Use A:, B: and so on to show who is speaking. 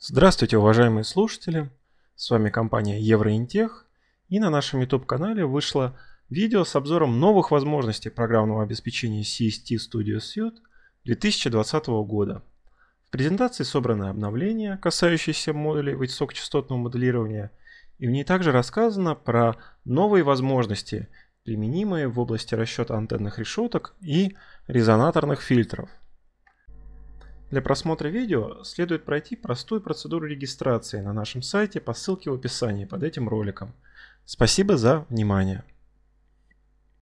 A: Здравствуйте, уважаемые слушатели! С вами компания Евроинтех, и на нашем YouTube-канале вышло видео с обзором новых возможностей программного обеспечения CST Studio Suite 2020 года. В презентации собраны обновления, касающиеся модулей высокочастотного моделирования, и в ней также рассказано про новые возможности, применимые в области расчета антенных решеток и резонаторных фильтров – для просмотра видео следует пройти простую процедуру регистрации на нашем сайте по ссылке в описании под этим роликом.
B: Спасибо за внимание.